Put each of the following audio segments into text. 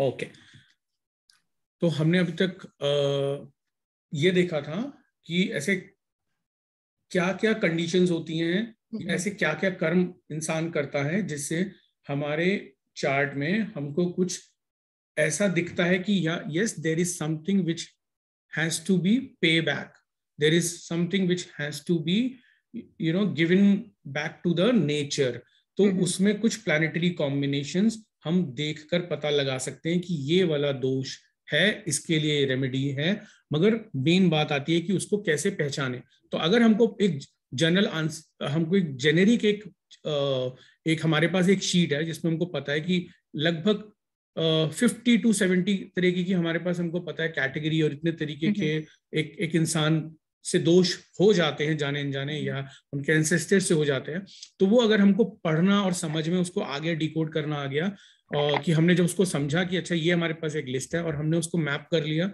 Okay okay. तो हमने अभी तक ये देखा था कि ऐसे क्या क्या कंडीशंस होती हैं हम्म। ऐसे क्या क्या कर्म इंसान करता है जिससे हमारे चार्ट में हमको कुछ ऐसा दिखता है कि या yes there is something which has to be pay back there is something which has to be you know given back to the nature तो हम्म। उसमें कुछ प्लानिटरी कॉम्बिनेशंस हम देखकर पता लगा सकते हैं कि ये वाला दोष है इसके लिए रेमेडी है मगर मेन बात आती है कि उसको कैसे पहचाने तो अगर हमको एक जनरल आंसर हमको एक जेनेरिक एक एक हमारे पास एक शीट है जिसमें हमको पता है कि लगभग फिफ्टी टू सेवेंटी तरीके की हमारे पास हमको पता है कैटेगरी और इतने तरीके हम्म, हम्म। के एक एक इंसान से दोष हो जाते हैं जाने अनजाने हम्म। या उनके एंसेस्टर से हो जाते हैं तो वो अगर हमको पढ़ना और समझ में उसको आगे डिकोड करना आ गया और कि हमने जब उसको समझा कि अच्छा ये हमारे पास एक लिस्ट है और हमने उसको मैप कर लिया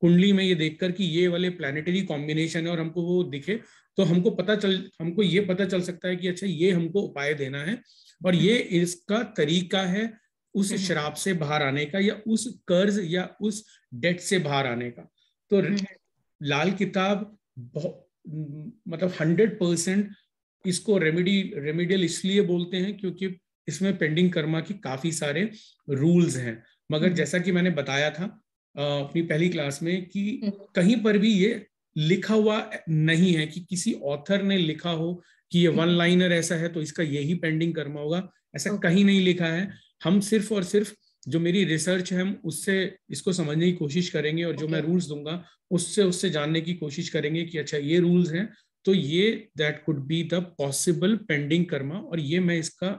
कुंडली में ये देखकर कि ये वाले प्लानिटरी कॉम्बिनेशन है और हमको वो दिखे तो हमको पता चल हमको ये पता चल सकता है कि अच्छा ये हमको उपाय देना है और ये हम्म। इसका तरीका है उस हम्म। शराब से बाहर आने का या उस कर्ज या उस डेट से बाहर आने का तो लाल किताब मतलब हंड्रेड परसेंट इसको रेमेडी रेमेडियल इसलिए बोलते हैं क्योंकि इसमें पेंडिंग कर्मा की काफी सारे रूल्स हैं मगर हम्म। जैसा कि मैंने बताया था अपनी पहली क्लास में कि हम्म। कहीं पर भी ये लिखा हुआ नहीं है कि किसी ऑथर ने लिखा हो कि ये वन हम्म। लाइनर ऐसा है तो इसका यही पेंडिंग कर्मा होगा ऐसा कहीं नहीं लिखा है हम सिर्फ और सिर्फ जो मेरी रिसर्च है हम उससे इसको समझने की कोशिश करेंगे और जो मैं रूल्स दूंगा उससे उससे जानने की कोशिश करेंगे कि अच्छा ये रूल्स हैं तो ये that could be the possible pending karma और ये मैं इसका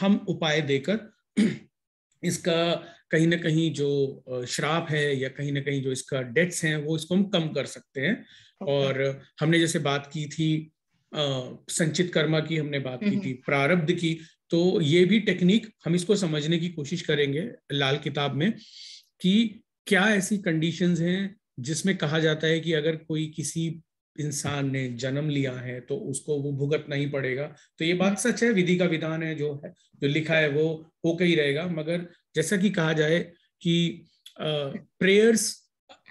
हम उपाय देकर इसका कहीं ना कहीं जो श्राप है या कहीं ना कहीं जो इसका डेट्स हैं वो इसको हम कम कर सकते हैं okay. और हमने जैसे बात की थी संचित कर्मा की हमने बात की थी mm-hmm. प्रारब्ध की तो ये भी टेक्निक हम इसको समझने की कोशिश करेंगे लाल किताब में कि क्या ऐसी कंडीशंस हैं जिसमें कहा जाता है कि अगर कोई किसी इंसान ने जन्म लिया है तो उसको वो भुगतना ही पड़ेगा तो ये बात सच है विधि का विधान है जो है जो लिखा है वो हो ही रहेगा मगर जैसा कि कहा जाए कि प्रेयर्स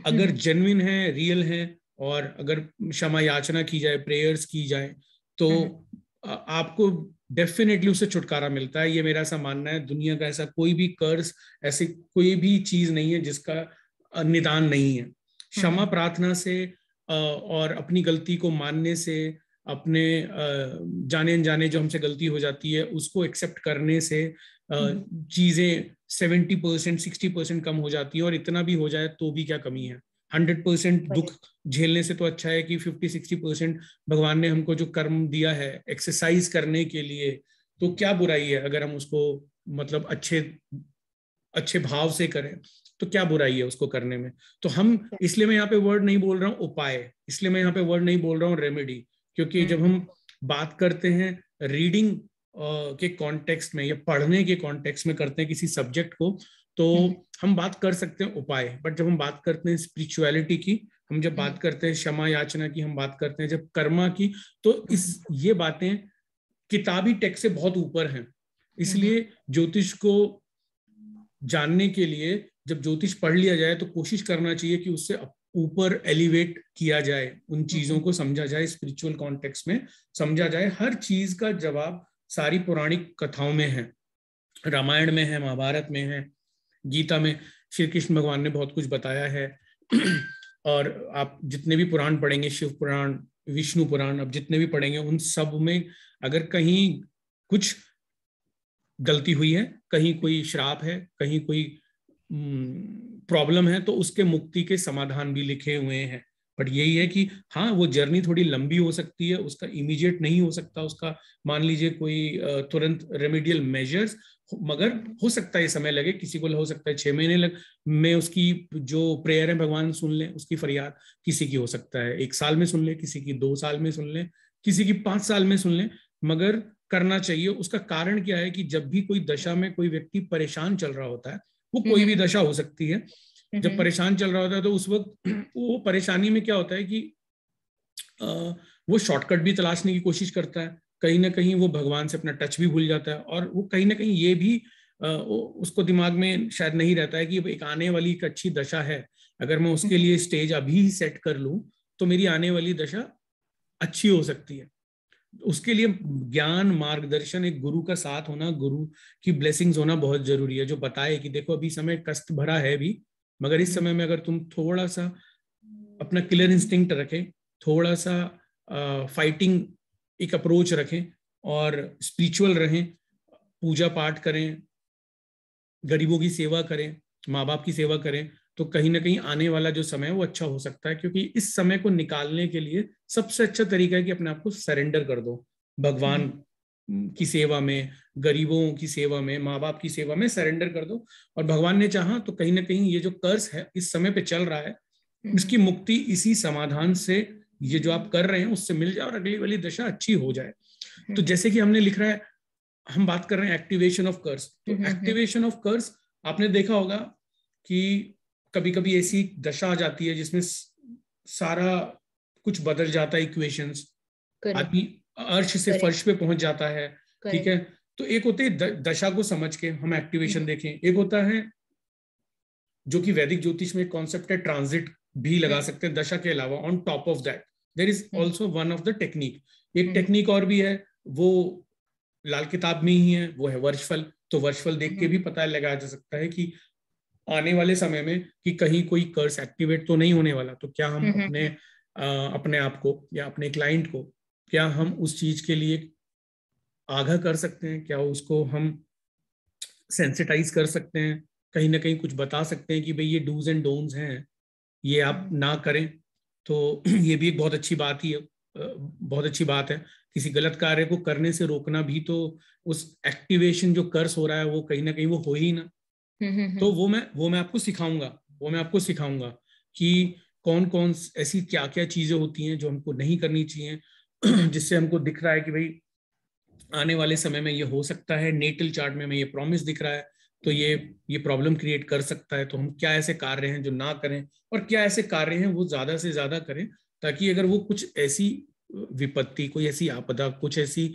अगर जेनविन है रियल है और अगर क्षमा याचना की जाए प्रेयर्स की जाए तो हम्म। आपको डेफिनेटली उससे छुटकारा मिलता है ये मेरा ऐसा मानना है दुनिया का ऐसा कोई भी कर्ज ऐसी कोई भी चीज नहीं है जिसका निदान नहीं है क्षमा हम्म। प्रार्थना से और अपनी गलती को मानने से अपने जाने जाने जो हमसे गलती हो जाती है उसको एक्सेप्ट करने से चीजें सेवेंटी परसेंट सिक्सटी परसेंट कम हो जाती है और इतना भी हो जाए तो भी क्या कमी है हंड्रेड परसेंट दुख झेलने से तो अच्छा है कि फिफ्टी सिक्सटी परसेंट भगवान ने हमको जो कर्म दिया है एक्सरसाइज करने के लिए तो क्या बुराई है अगर हम उसको मतलब अच्छे अच्छे भाव से करें तो क्या बुराई है उसको करने में तो हम इसलिए मैं यहाँ पे वर्ड नहीं बोल रहा हूँ उपाय इसलिए मैं यहाँ पे वर्ड नहीं बोल रहा हूँ रेमेडी क्योंकि hmm. जब हम बात करते हैं रीडिंग के कॉन्टेक्स्ट में या पढ़ने के कॉन्टेक्स्ट में करते हैं किसी सब्जेक्ट को तो हम्म। हम बात कर सकते हैं उपाय बट जब हम बात करते हैं स्पिरिचुअलिटी की हम जब बात हम्म। करते हैं क्षमा याचना की हम बात करते हैं जब कर्मा की तो इस हम्म। ये बातें किताबी टेक्स्ट से बहुत ऊपर हैं इसलिए ज्योतिष को जानने के लिए जब ज्योतिष पढ़ लिया जाए तो कोशिश करना चाहिए कि उससे ऊपर एलिवेट किया जाए उन चीजों को समझा जाए स्पिरिचुअल कॉन्टेक्स्ट में समझा जाए हर चीज का जवाब सारी पौराणिक कथाओं में है रामायण में है महाभारत में है गीता में श्री कृष्ण भगवान ने बहुत कुछ बताया है और आप जितने भी पुराण पढ़ेंगे शिव पुराण विष्णु पुराण अब जितने भी पढ़ेंगे उन सब में अगर कहीं कुछ गलती हुई है कहीं कोई श्राप है कहीं कोई प्रॉब्लम है तो उसके मुक्ति के समाधान भी लिखे हुए हैं बट यही है कि हाँ वो जर्नी थोड़ी लंबी हो सकती है उसका इमीडिएट नहीं हो सकता उसका मान लीजिए कोई तुरंत रेमेडियल मेजर्स मगर हो सकता है समय लगे किसी को हो सकता है छह महीने लग में उसकी जो प्रेयर है भगवान सुन ले उसकी फरियाद किसी की हो सकता है एक साल में सुन ले किसी की दो साल में सुन ले किसी की पांच साल में सुन ले मगर करना चाहिए उसका कारण क्या है कि जब भी कोई दशा में कोई व्यक्ति परेशान चल रहा होता है वो कोई हम्म। भी दशा हो सकती है जब परेशान चल रहा होता है तो उस वक्त वो परेशानी में क्या होता है कि आ, वो शॉर्टकट भी तलाशने की कोशिश करता है कहीं ना कहीं वो भगवान से अपना टच भी भूल जाता है और वो कहीं ना कहीं ये भी आ, उसको दिमाग में शायद नहीं रहता है कि एक आने वाली एक अच्छी दशा है अगर मैं उसके लिए स्टेज अभी ही सेट कर लूं तो मेरी आने वाली दशा अच्छी हो सकती है उसके लिए ज्ञान मार्गदर्शन एक गुरु का साथ होना गुरु की ब्लेसिंग्स होना बहुत जरूरी है जो बताए कि देखो अभी समय कष्ट भरा है भी मगर इस समय में अगर तुम थोड़ा सा अपना क्लियर इंस्टिंक्ट रखें थोड़ा सा फाइटिंग एक अप्रोच रखें और स्पिरिचुअल रहें पूजा पाठ करें गरीबों की सेवा करें माँ बाप की सेवा करें तो कहीं ना कहीं आने वाला जो समय है वो अच्छा हो सकता है क्योंकि इस समय को निकालने के लिए सबसे अच्छा तरीका है कि अपने आप को सरेंडर कर दो भगवान हम्म। की सेवा में गरीबों की सेवा में माँ बाप की सेवा में सरेंडर कर दो और भगवान ने चाहा तो कहीं ना कहीं ये जो कर्ज है इस समय पे चल रहा है हम्म। इसकी मुक्ति इसी समाधान से ये जो आप कर रहे हैं उससे मिल जाए और अगली वाली दशा अच्छी हो जाए हम्म। तो जैसे कि हमने लिख रहा है हम बात कर रहे हैं एक्टिवेशन ऑफ कर्ज तो एक्टिवेशन ऑफ कर्ज आपने देखा होगा कि कभी कभी ऐसी दशा आ जाती है जिसमें सारा कुछ बदल जाता है इक्वेशंस आदमी अर्श से फर्श पे पहुंच जाता है ठीक है तो एक होते है दशा को समझ के हम एक्टिवेशन हम्म। देखें एक होता है जो कि वैदिक ज्योतिष में कॉन्सेप्ट है ट्रांजिट भी लगा हम्म। सकते हैं दशा के अलावा on top of that there is also one of the technique एक टेक्निक हम्म। और भी है वो लाल किताब में ही है वो है वर्षफल तो वर्षफल देख के भी पता लगाया जा सकता है कि आने वाले समय में कि कहीं कोई कर्स एक्टिवेट तो नहीं होने वाला तो क्या हम अपने आ, अपने आप को या अपने क्लाइंट को क्या हम उस चीज के लिए आगाह कर सकते हैं क्या उसको हम सेंसिटाइज कर सकते हैं कहीं ना कहीं कुछ बता सकते हैं कि भाई ये डूज एंड डोंट्स हैं ये आप ना करें तो ये भी एक बहुत अच्छी बात ही है बहुत अच्छी बात है किसी गलत कार्य को करने से रोकना भी तो उस एक्टिवेशन जो कर्स हो रहा है वो कहीं ना कहीं वो हो ही ना हम्म, हम्म, हम्म। तो वो मैं वो मैं आपको सिखाऊंगा वो मैं आपको सिखाऊंगा कि कौन कौन ऐसी क्या क्या चीजें होती हैं जो हमको नहीं करनी चाहिए जिससे हमको दिख रहा है कि भाई आने वाले समय में ये हो सकता है नेटल चार्ट में हमें ये प्रॉमिस दिख रहा है तो ये ये प्रॉब्लम क्रिएट कर सकता है तो हम क्या ऐसे कार्य हैं जो ना करें और क्या ऐसे कार्य हैं वो ज्यादा से ज्यादा करें ताकि अगर वो कुछ ऐसी विपत्ति कोई ऐसी आपदा कुछ ऐसी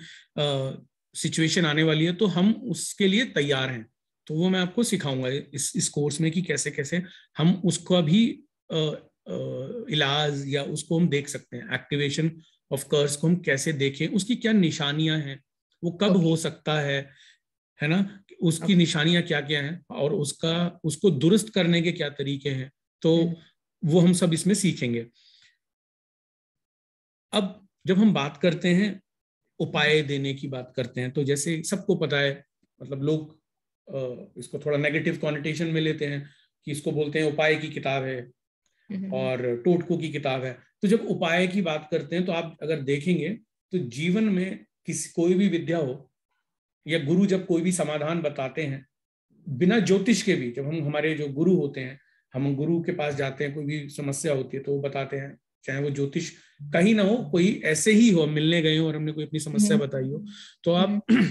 सिचुएशन आने वाली है तो हम उसके लिए तैयार हैं तो वो मैं आपको सिखाऊंगा इस इस कोर्स में कि कैसे कैसे हम उसका भी आ, आ, इलाज या उसको हम देख सकते हैं एक्टिवेशन ऑफ कर्स को हम कैसे देखें उसकी क्या निशानियां हैं वो कब okay. हो सकता है है ना उसकी okay. निशानियां क्या क्या हैं और उसका उसको दुरुस्त करने के क्या तरीके हैं तो okay. Hmm. वो हम सब इसमें सीखेंगे अब जब हम बात करते हैं उपाय देने की बात करते हैं तो जैसे सबको पता है मतलब लोग इसको थोड़ा नेगेटिव कॉन्टेशन में लेते हैं कि इसको बोलते हैं उपाय की किताब है Mm-hmm. और टोटको की किताब है तो जब उपाय की बात करते हैं तो आप अगर देखेंगे तो जीवन में किसी कोई भी विद्या हो या गुरु जब कोई भी समाधान बताते हैं बिना ज्योतिष के भी जब हम हमारे जो गुरु होते हैं हम गुरु के पास जाते हैं कोई भी समस्या होती है तो वो बताते हैं चाहे वो ज्योतिष कहीं ना हो कोई ऐसे ही हो मिलने गए हो और हमने कोई अपनी समस्या mm-hmm. बताई हो तो आप mm-hmm.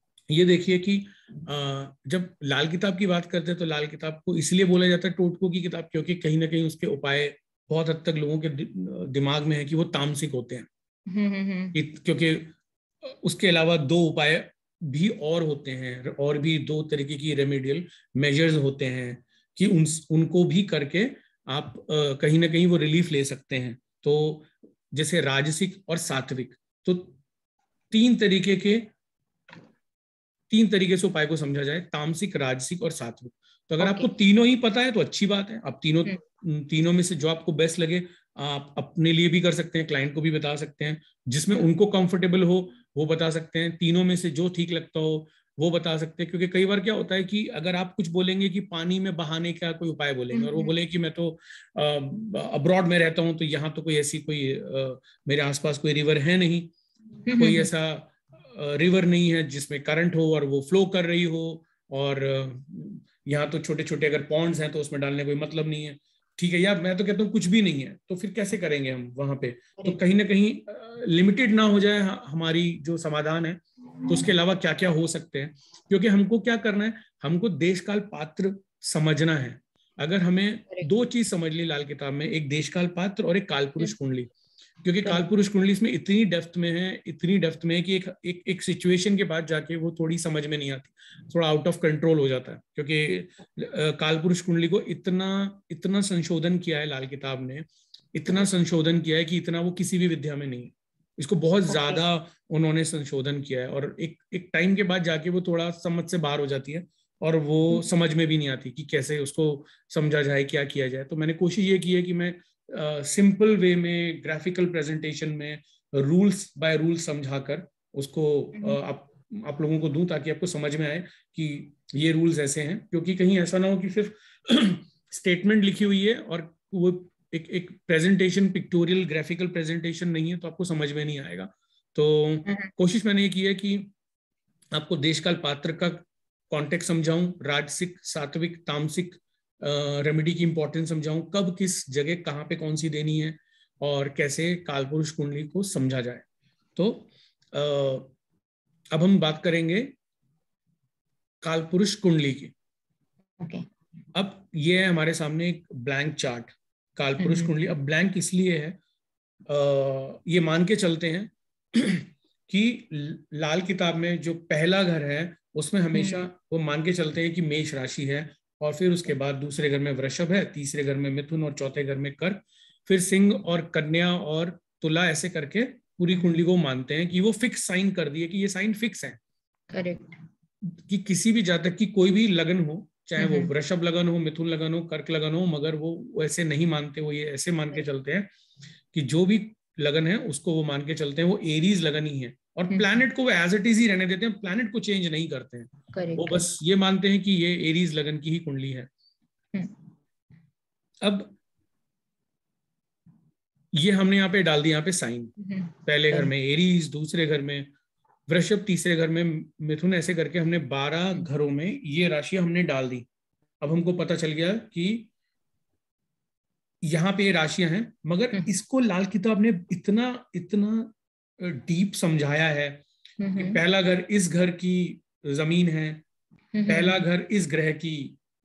ये देखिए कि जब लाल किताब की बात करते हैं तो लाल किताब को इसलिए बोला जाता है टोटको की किताब क्योंकि कहीं ना कहीं उसके उपाय बहुत हद तक लोगों के दिमाग में है कि वो तामसिक होते हैं हम्म, हम्म, हम्म। क्योंकि उसके अलावा दो उपाय भी और होते हैं और भी दो तरीके की रेमेडियल मेजर्स होते हैं कि उन उनको भी करके आप कहीं ना कहीं वो रिलीफ ले सकते हैं तो जैसे राजसिक और सात्विक तो तीन तरीके के तीन तरीके से उपाय को समझा जाए तामसिक राजसिक और सात्विक तो अगर okay. आपको तीनों ही पता है तो अच्छी बात है आप तीनों okay. हम्म। तीनों में से जो आपको बेस्ट लगे आप अपने लिए भी कर सकते हैं क्लाइंट को भी बता सकते हैं जिसमें हम्म। उनको कंफर्टेबल हो वो बता सकते हैं तीनों में से जो ठीक लगता हो वो बता सकते हैं क्योंकि कई बार क्या होता है कि अगर आप कुछ बोलेंगे कि पानी में बहाने का कोई उपाय बोलेंगे और वो हम्म। बोले कि मैं तो अब्रॉड में रहता हूं तो यहाँ तो कोई ऐसी कोई आ, मेरे आसपास कोई रिवर है नहीं कोई ऐसा रिवर नहीं है जिसमें करंट हो और वो फ्लो कर रही हो और यहाँ तो छोटे छोटे अगर पॉन्ड्स हैं तो उसमें डालने कोई मतलब नहीं है ठीक है यार मैं तो कहता हूँ कुछ भी नहीं है तो फिर कैसे करेंगे हम वहां पे तो कहीं ना कहीं लिमिटेड ना हो जाए हमारी जो समाधान है तो उसके अलावा क्या क्या हो सकते हैं क्योंकि हमको क्या करना है हमको देश काल पात्र समझना है अगर हमें दो चीज समझ ली लाल किताब में एक देश काल पात्र और एक काल पुरुष कुंडली क्योंकि काल पुरुष कुंडली इसमें इतनी डेप्थ में है इतनी डेप्थ में है कि एक एक एक सिचुएशन के बाद जाके वो थोड़ी समझ में नहीं आती थोड़ा आउट ऑफ कंट्रोल हो जाता है क्योंकि पुरुष कुंडली को इतना इतना संशोधन किया है लाल किताब ने इतना हम्म। संशोधन किया है कि इतना वो किसी भी विद्या में नहीं है इसको बहुत ज्यादा उन्होंने संशोधन किया है और एक एक टाइम के बाद जाके वो थोड़ा समझ से बाहर हो जाती है और वो हम्म। समझ में भी नहीं आती कि कैसे उसको समझा जाए क्या किया जाए तो मैंने कोशिश ये की है कि मैं सिंपल वे में ग्राफिकल प्रेजेंटेशन में रूल्स बाय रूल्स समझाकर उसको हम्म। आप आप लोगों को दूं ताकि आपको समझ में आए कि ये रूल्स ऐसे हैं क्योंकि कहीं ऐसा ना हो कि सिर्फ स्टेटमेंट लिखी हुई है और वो एक एक प्रेजेंटेशन पिक्टोरियल ग्राफिकल प्रेजेंटेशन नहीं है तो आपको समझ में नहीं आएगा तो हम्म। कोशिश मैंने ये की है कि आपको देशकाल पात्र का कॉन्टेक्ट समझाऊं राजसिक सात्विक तामसिक रेमेडी की इंपॉर्टेंस समझाऊं कब किस जगह कहाँ पे कौन सी देनी है और कैसे कालपुरुष कुंडली को समझा जाए तो अब हम बात करेंगे कालपुरुष कुंडली की okay. अब ये है हमारे सामने एक ब्लैंक चार्ट कालपुरुष हम्म। कुंडली अब ब्लैंक इसलिए है आ, ये मान के चलते हैं कि लाल किताब में जो पहला घर है उसमें हमेशा हम्म। वो मान के चलते हैं कि मेष राशि है और फिर उसके बाद दूसरे घर में वृषभ है तीसरे घर में मिथुन और चौथे घर में कर्क फिर सिंह और कन्या और तुला ऐसे करके पूरी कुंडली को मानते हैं कि वो फिक्स साइन कर दिए कि ये साइन फिक्स है करेक्ट कि किसी भी जातक की कोई भी लगन हो चाहे वो हम्म। वृषभ लगन हो मिथुन लगन हो कर्क लगन हो मगर वो ऐसे नहीं मानते वो ये ऐसे मान के चलते हैं कि जो भी लगन है उसको वो मान के चलते हैं वो एरीज लगन ही है और प्लैनेट हम्म। को वो एज इट इज ही रहने देते हैं प्लैनेट को चेंज नहीं करते हैं वो बस ये मानते हैं कि ये एरीज लगन की ही कुंडली है हम्म। अब ये हमने यहाँ पे डाल दिया यहाँ पे साइन हम्म। पहले घर में एरीज दूसरे घर में वृषभ तीसरे घर में मिथुन ऐसे करके हमने बारह घरों में ये राशि हमने डाल दी अब हमको पता चल गया कि यहाँ पे ये राशियां हैं मगर इसको लाल किताब ने इतना इतना डीप समझाया है कि पहला घर इस घर की जमीन है पहला घर इस ग्रह की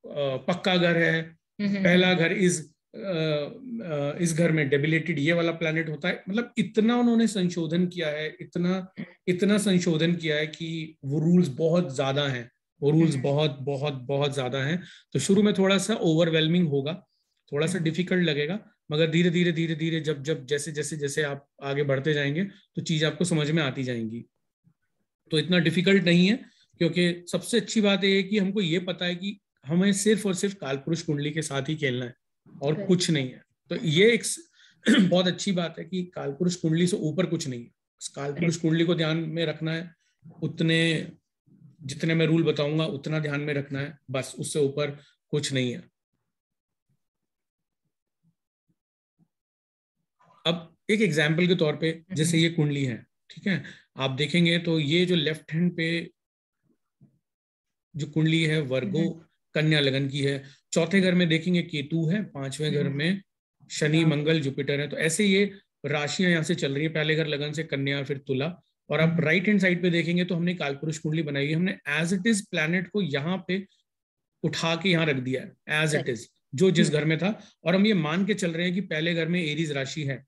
पक्का घर है पहला घर इस इस घर में डेबिलेटेड ये वाला प्लानिट होता है मतलब इतना उन्होंने संशोधन किया है इतना इतना संशोधन किया है कि वो रूल्स बहुत ज्यादा हैं वो रूल्स बहुत बहुत बहुत ज्यादा हैं तो शुरू में थोड़ा सा ओवरवेलमिंग होगा थोड़ा सा डिफिकल्ट हम्म। लगेगा मगर धीरे धीरे धीरे धीरे जब जब जैसे जैसे जैसे आप आगे बढ़ते जाएंगे तो चीज आपको समझ में आती जाएंगी तो इतना डिफिकल्ट नहीं है क्योंकि सबसे अच्छी बात यह है कि हमको ये पता है कि हमें सिर्फ और सिर्फ कालपुरुष कुंडली के साथ ही खेलना है और कुछ नहीं है तो ये एक बहुत अच्छी बात है कि कालपुरुष कुंडली से ऊपर कुछ नहीं है कालपुरुष कुंडली को ध्यान में रखना है उतने जितने मैं रूल बताऊंगा उतना ध्यान में रखना है बस उससे ऊपर कुछ नहीं है अब एक एग्जाम्पल के तौर पे जैसे हम्म। ये कुंडली है ठीक है आप देखेंगे तो ये जो लेफ्ट हैंड पे जो कुंडली है वर्गो हम्म। कन्या लगन की है चौथे घर में देखेंगे केतु है पांचवें घर हम्म। में शनि हाँ। मंगल जुपिटर है तो ऐसे ये राशियां यहाँ से चल रही है पहले घर लगन से कन्या फिर तुला और आप राइट हैंड साइड पे देखेंगे तो हमने कालपुरुष कुंडली बनाई है हमने एज इट इज प्लैनेट को यहाँ पे उठा के यहाँ रख दिया है एज इट इज जो जिस घर में था और हम ये मान के चल रहे हैं कि पहले घर में एरीज राशि है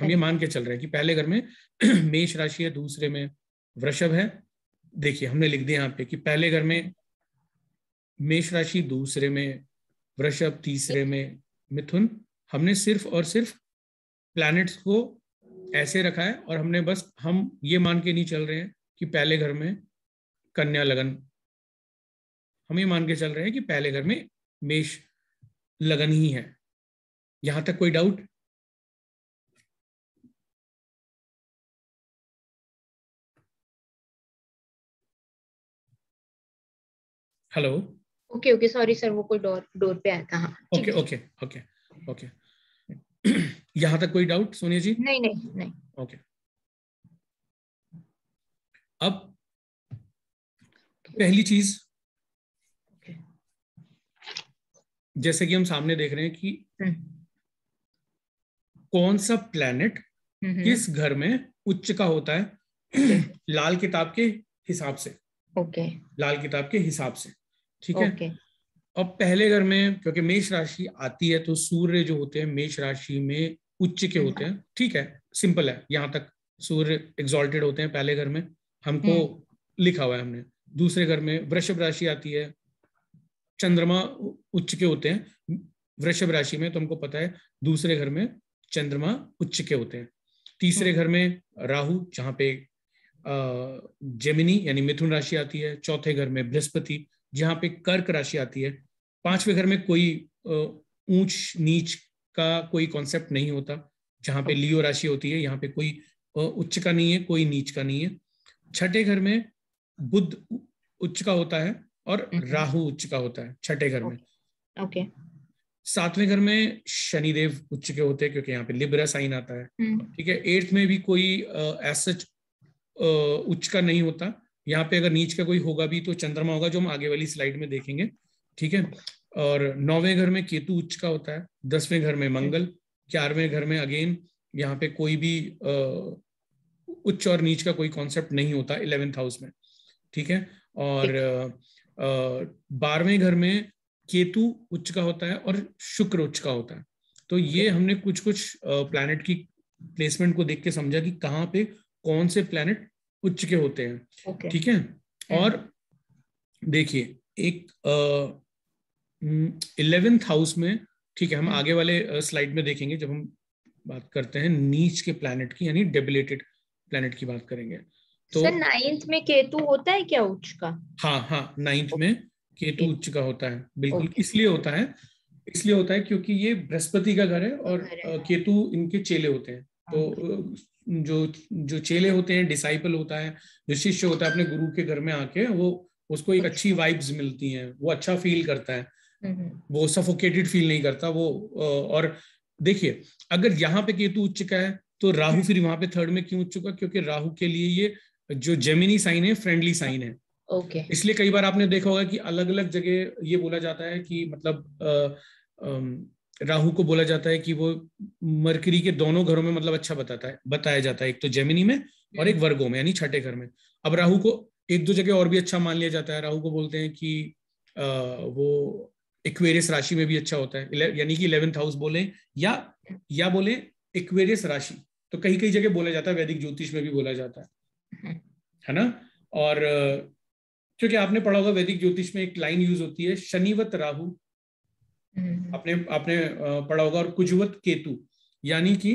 हम ये मान के चल रहे हैं कि पहले घर में मेष राशि है दूसरे में वृषभ है देखिए हमने लिख दिया यहाँ पे कि पहले घर में मेष राशि दूसरे में वृषभ तीसरे में मिथुन हमने सिर्फ और सिर्फ प्लैनेट्स को ऐसे रखा है और हमने बस हम ये मान के नहीं चल रहे हैं कि पहले घर में कन्या लगन हम ये मान के चल रहे हैं कि पहले घर में मेष लगन ही है यहां तक कोई doubt hello okay okay sorry sir वो कोई डोर डोर पे आया था ओके ओके ओके ओके यहाँ तक कोई डाउट सोनिया जी नहीं नहीं नहीं ओके अब पहली चीज जैसे कि हम सामने देख रहे हैं कि हम्म। कौन सा प्लेनेट हम्म, हम्म। किस घर में उच्च का होता है लाल किताब के हिसाब से ओके लाल किताब के हिसाब से ठीक है अब पहले घर में क्योंकि मेष राशि आती है तो सूर्य जो होते हैं मेष राशि में उच्च के होते हैं हाँ। ठीक है सिंपल है यहाँ तक सूर्य एग्जॉल्टेड होते हैं पहले घर में हमको हाँ। लिखा हुआ है हमने दूसरे घर में वृषभ राशि आती है चंद्रमा उच्च के होते हैं वृषभ राशि में तो हमको पता है दूसरे घर में चंद्रमा उच्च के होते हैं तीसरे हाँ। घर में राहु जहां पे जेमिनी यानी मिथुन राशि आती है चौथे घर में बृहस्पति जहाँ पे कर्क राशि आती है पांचवें घर में कोई ऊंच नीच का कोई कॉन्सेप्ट नहीं होता जहाँ पे लियो राशि होती है यहाँ पे कोई उच्च का नहीं है कोई नीच का नहीं है छठे घर में बुद्ध उच्च का होता है और हम्म, हम्म। राहु उच्च का होता है छठे घर में ओके सातवें घर में शनिदेव उच्च के होते हैं क्योंकि यहाँ पे लिब्रा साइन आता है हम्म। ठीक है एट्थ में भी कोई एसच उच्च का नहीं होता यहाँ पे अगर नीच का कोई होगा भी तो चंद्रमा होगा जो हम आगे वाली स्लाइड में देखेंगे ठीक है और नौवे घर में केतु उच्च का होता है दसवें घर में मंगल ग्यारहवें घर में अगेन यहाँ पे कोई भी उच्च और नीच का कोई कॉन्सेप्ट नहीं होता इलेवेंथ हाउस में ठीक है और बारहवें घर में केतु उच्च का होता है और शुक्र उच्च का होता है तो ये हमने कुछ कुछ प्लैनेट की प्लेसमेंट को देख के समझा कि कहाँ पे कौन से प्लैनेट उच्च के होते हैं ठीक है हाँ। और देखिए एक इलेवेंथ हाउस में ठीक है हम हाँ। आगे वाले स्लाइड में देखेंगे जब हम बात करते हैं नीच के प्लैनेट की यानी डेबिलेटेड प्लैनेट की बात करेंगे तो नाइन्थ में केतु होता है क्या उच्च का हाँ हाँ नाइन्थ में केतु उच्च का होता है बिल्कुल इसलिए होता है इसलिए होता है क्योंकि ये बृहस्पति का घर है और केतु इनके चेले होते हैं तो हाँ। जो जो चेले होते हैं डिसाइपल होता है जो शिष्य होता है अपने गुरु के घर में आके वो उसको एक अच्छी वाइब्स अच्छा। मिलती हैं वो अच्छा फील करता है हम्म, हम्म। वो सफोकेटेड फील नहीं करता वो और देखिए अगर यहाँ पे केतु उच्च का है तो राहु हम्म। फिर वहां पे थर्ड में क्यों उच्च का क्योंकि राहु के लिए ये जो जेमिनी साइन है फ्रेंडली साइन हाँ। है ओके इसलिए कई बार आपने देखा होगा कि अलग अलग जगह ये बोला जाता है कि मतलब आ, आ, राहु को बोला जाता है कि वो मरकरी के दोनों घरों में मतलब अच्छा बताता है बताया जाता है एक तो जेमिनी में और एक वर्गो में यानी छठे घर में अब राहु को एक दो जगह और भी अच्छा मान लिया जाता है राहु को बोलते हैं कि आ, वो इक्वेरियस राशि में भी अच्छा होता है यानी कि इलेवेंथ हाउस बोले या या बोले इक्वेरियस राशि तो कहीं कहीं जगह बोला जाता है वैदिक ज्योतिष में भी बोला जाता है है ना और क्योंकि आपने पढ़ा होगा वैदिक ज्योतिष में एक लाइन यूज होती है शनिवत राहु अपने हम्म। आपने पढ़ा होगा और कुजवत केतु यानी कि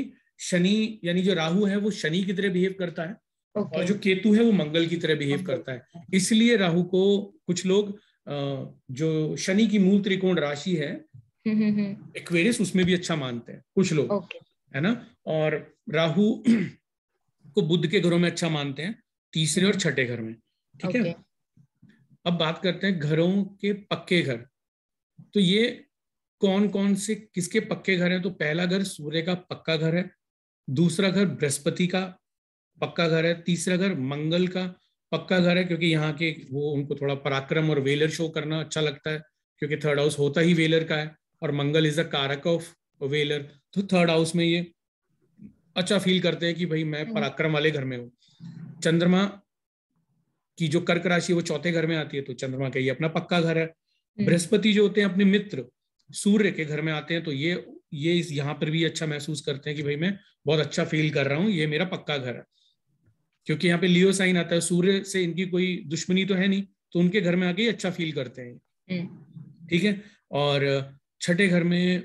शनि यानी जो राहु है वो शनि की तरह बिहेव करता है okay. और जो केतु है वो मंगल की तरह बिहेव okay. करता है इसलिए राहु को कुछ लोग जो शनि की मूल त्रिकोण राशि है एक्वेरियस हम्म, हम्म, उसमें भी अच्छा मानते हैं कुछ लोग okay. है ना और राहु को बुद्ध के घरों में अच्छा मानते हैं तीसरे और छठे घर में ठीक okay. है अब बात करते हैं घरों के पक्के घर तो ये कौन कौन से किसके पक्के घर हैं तो पहला घर सूर्य का पक्का घर है दूसरा घर बृहस्पति का पक्का घर है तीसरा घर मंगल का पक्का घर है क्योंकि यहाँ के वो उनको थोड़ा पराक्रम और वेलर शो करना अच्छा लगता है क्योंकि थर्ड हाउस होता ही वेलर का है और मंगल is a karak of valour तो थर्ड हाउस में ये अच्छा फील करते हैं कि भाई मैं हम्म। पराक्रम वाले घर में हूँ चंद्रमा की जो कर्क राशि वो चौथे घर में आती है तो चंद्रमा का ये अपना पक्का घर है हम्म। बृहस्पति जो होते हैं अपने मित्र सूर्य के घर में आते हैं तो ये ये इस यहाँ पर भी अच्छा महसूस करते हैं कि भाई मैं बहुत अच्छा फील कर रहा हूँ ये मेरा पक्का घर है क्योंकि यहाँ पे लियो साइन आता है सूर्य से इनकी कोई दुश्मनी तो है नहीं तो उनके घर में आके अच्छा फील करते हैं हम्म। ठीक है और छठे घर में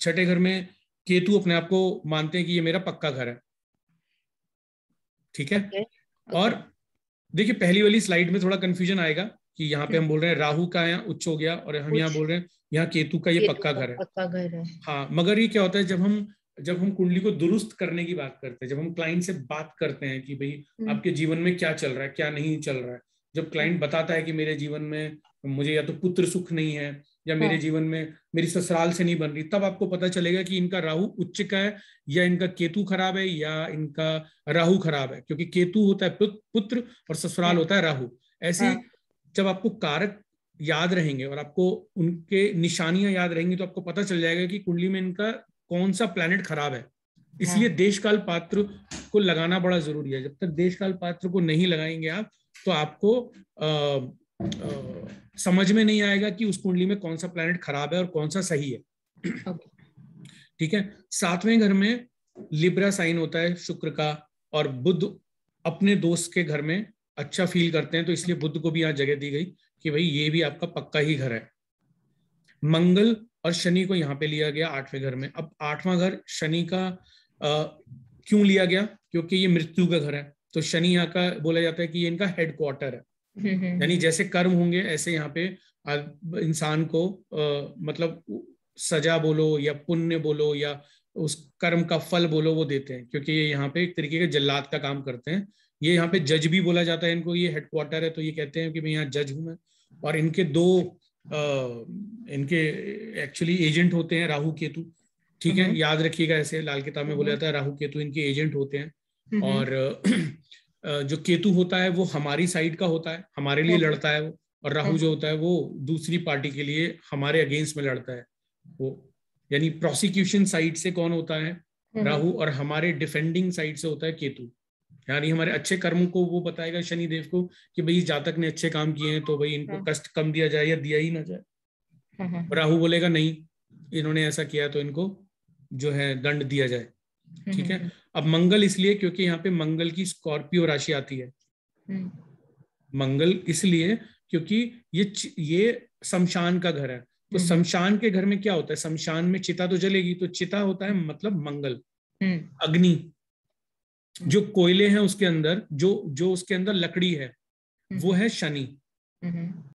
छठे घर में केतु अपने आप को मानते हैं कि ये मेरा पक्का घर है ठीक है और देखिए पहली वाली स्लाइड में थोड़ा कंफ्यूजन आएगा कि यहाँ पे हम्म। हम बोल रहे हैं राहु का यहाँ उच्च हो गया और हम यहाँ बोल रहे हैं यहाँ केतु का ये पक्का घर है पक्का घर है हाँ मगर ये क्या होता है जब हम जब हम कुंडली को दुरुस्त करने की बात करते हैं जब हम क्लाइंट से बात करते हैं कि भाई हम्म। आपके जीवन में क्या चल रहा है क्या नहीं चल रहा है जब क्लाइंट बताता है कि मेरे जीवन में मुझे या तो पुत्र सुख नहीं है या हाँ। मेरे जीवन में मेरी ससुराल से नहीं बन रही तब आपको पता चलेगा कि इनका राहु उच्च का है या इनका केतु खराब है या इनका राहु खराब है क्योंकि केतु होता है पुत्र और ससुराल हाँ। होता है राहु ऐसी हाँ। जब आपको कारक याद रहेंगे और आपको उनके निशानियां याद रहेंगी तो आपको पता चल जाएगा कि कुंडली में इनका कौन सा प्लैनेट खराब है इसलिए हाँ। देश काल पात्र को लगाना बड़ा जरूरी है जब तक देश काल पात्र को नहीं लगाएंगे आप तो आपको आ, आ, समझ में नहीं आएगा कि उस कुंडली में कौन सा प्लैनेट खराब है और कौन सा सही है ठीक है सातवें घर में लिब्रा साइन होता है शुक्र का और बुद्ध अपने दोस्त के घर में अच्छा फील करते हैं तो इसलिए बुद्ध को भी यहाँ जगह दी गई कि भाई ये भी आपका पक्का ही घर है मंगल और शनि को यहाँ पे लिया गया आठवें घर में अब आठवां घर शनि का क्यों लिया गया क्योंकि ये मृत्यु का घर है तो शनि यहाँ का बोला जाता है कि ये इनका हेडक्वार्टर है यानी जैसे कर्म होंगे ऐसे यहाँ पे इंसान को आ, मतलब सजा बोलो या पुण्य बोलो या उस कर्म का फल बोलो वो देते हैं क्योंकि ये यहाँ पे एक तरीके के जल्लाद का काम करते हैं ये यहाँ पे जज भी बोला जाता है इनको ये हेडक्वार्टर है तो ये कहते हैं कि मैं यहाँ जज हूँ मैं और इनके दो आ, इनके एक्चुअली एजेंट होते हैं राहु केतु ठीक है हम्म। याद रखिएगा ऐसे लाल किताब में बोला जाता है राहु केतु इनके एजेंट होते हैं हम्म, हम्म। और जो केतु होता है वो हमारी साइड का होता है हमारे लिए लड़ता है वो और राहु जो होता है वो दूसरी पार्टी के लिए हमारे अगेंस्ट में लड़ता है वो यानी प्रोसिक्यूशन साइड से कौन होता है राहु और हमारे डिफेंडिंग साइड से होता है केतु यानी हमारे अच्छे कर्मों को वो बताएगा शनि देव को कि भाई जातक ने अच्छे काम किए हैं तो भाई इनको हाँ। कष्ट कम दिया जाए या दिया ही ना जाए हाँ, हाँ। राहु बोलेगा नहीं इन्होंने ऐसा किया तो इनको जो है दंड दिया जाए ठीक है अब मंगल इसलिए क्योंकि यहाँ पे मंगल की स्कॉर्पियो राशि आती है मंगल इसलिए क्योंकि ये ये शमशान का घर है तो शमशान के घर में क्या होता है शमशान में चिता तो जलेगी तो चिता होता है मतलब मंगल अग्नि जो कोयले हैं उसके अंदर जो जो उसके अंदर लकड़ी है हम्म। वो है शनि हम्म।